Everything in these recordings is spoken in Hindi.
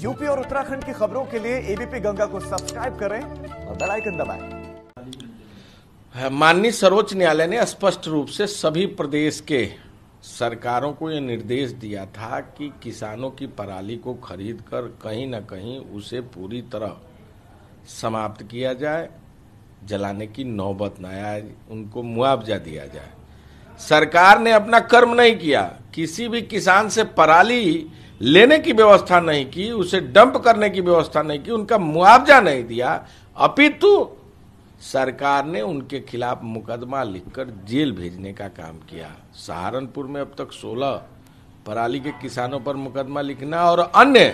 यूपी और उत्तराखंड की खबरों के लिए एबीपी गंगा को सब्सक्राइब करें और बेल आइकन दबाएं। माननीय सर्वोच्च न्यायालय ने स्पष्ट रूप से सभी प्रदेश के सरकारों को यह निर्देश दिया था कि किसानों की पराली को खरीद कर कहीं ना कहीं उसे पूरी तरह समाप्त किया जाए जलाने की नौबत न आए उनको मुआवजा दिया जाए सरकार ने अपना कर्म नहीं किया किसी भी किसान से पराली लेने की व्यवस्था नहीं की उसे डंप करने की व्यवस्था नहीं की उनका मुआवजा नहीं दिया अपितु सरकार ने उनके खिलाफ मुकदमा लिखकर जेल भेजने का काम किया सहारनपुर में अब तक 16 पराली के किसानों पर मुकदमा लिखना और अन्य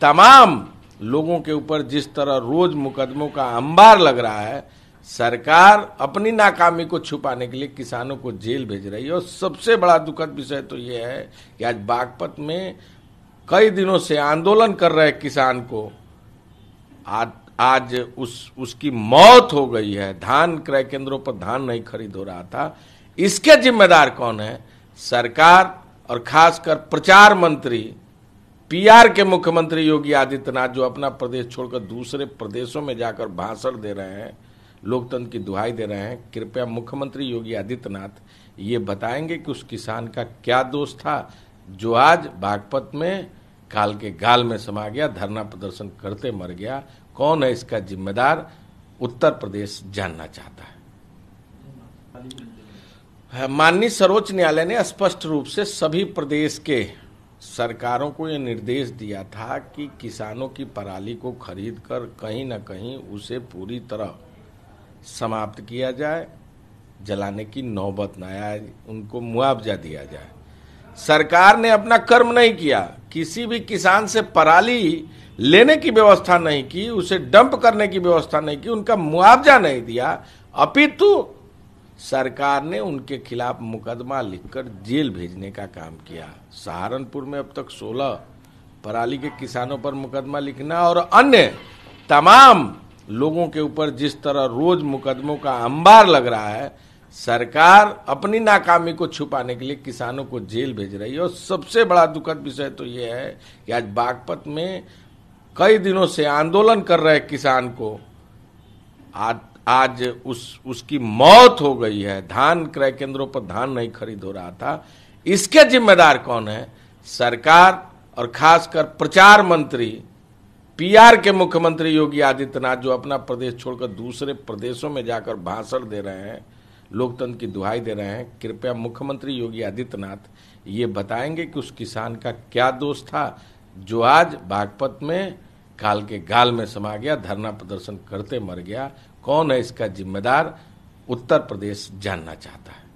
तमाम लोगों के ऊपर जिस तरह रोज मुकदमों का अंबार लग रहा है सरकार अपनी नाकामी को छुपाने के लिए किसानों को जेल भेज रही है और सबसे बड़ा दुखद विषय तो यह है कि आज बागपत में कई दिनों से आंदोलन कर रहे किसान को आज आज उस उसकी मौत हो गई है धान क्रय केंद्रों पर धान नहीं खरीद हो रहा था इसके जिम्मेदार कौन है सरकार और खासकर प्रचार मंत्री पीआर के मुख्यमंत्री योगी आदित्यनाथ जो अपना प्रदेश छोड़कर दूसरे प्रदेशों में जाकर भाषण दे रहे हैं लोकतंत्र की दुहाई दे रहे हैं कृपया मुख्यमंत्री योगी आदित्यनाथ ये बताएंगे कि उस किसान का क्या दोष था जो आज बागपत में काल के गाल में समा गया धरना प्रदर्शन करते मर गया कौन है इसका जिम्मेदार उत्तर प्रदेश जानना चाहता है माननीय सर्वोच्च न्यायालय ने स्पष्ट रूप से सभी प्रदेश के सरकारों को यह निर्देश दिया था कि किसानों की पराली को खरीद कर कहीं ना कहीं उसे पूरी तरह समाप्त किया जाए जलाने की नौबत न आए उनको मुआवजा दिया जाए सरकार ने अपना कर्म नहीं किया किसी भी किसान से पराली लेने की व्यवस्था नहीं की उसे डंप करने की व्यवस्था नहीं की उनका मुआवजा नहीं दिया अपितु सरकार ने उनके खिलाफ मुकदमा लिखकर जेल भेजने का काम किया सहारनपुर में अब तक 16 पराली के किसानों पर मुकदमा लिखना और अन्य तमाम लोगों के ऊपर जिस तरह रोज मुकदमों का अंबार लग रहा है सरकार अपनी नाकामी को छुपाने के लिए किसानों को जेल भेज रही है और सबसे बड़ा दुखद विषय तो यह है कि आज बागपत में कई दिनों से आंदोलन कर रहे किसान को आज आज उस उसकी मौत हो गई है धान क्रय केंद्रों पर धान नहीं खरीद हो रहा था इसके जिम्मेदार कौन है सरकार और खासकर प्रचार मंत्री पीआर के मुख्यमंत्री योगी आदित्यनाथ जो अपना प्रदेश छोड़कर दूसरे प्रदेशों में जाकर भाषण दे रहे हैं लोकतंत्र की दुहाई दे रहे हैं कृपया मुख्यमंत्री योगी आदित्यनाथ ये बताएंगे कि उस किसान का क्या दोष था जो आज बागपत में काल के गाल में समा गया धरना प्रदर्शन करते मर गया कौन है इसका जिम्मेदार उत्तर प्रदेश जानना चाहता है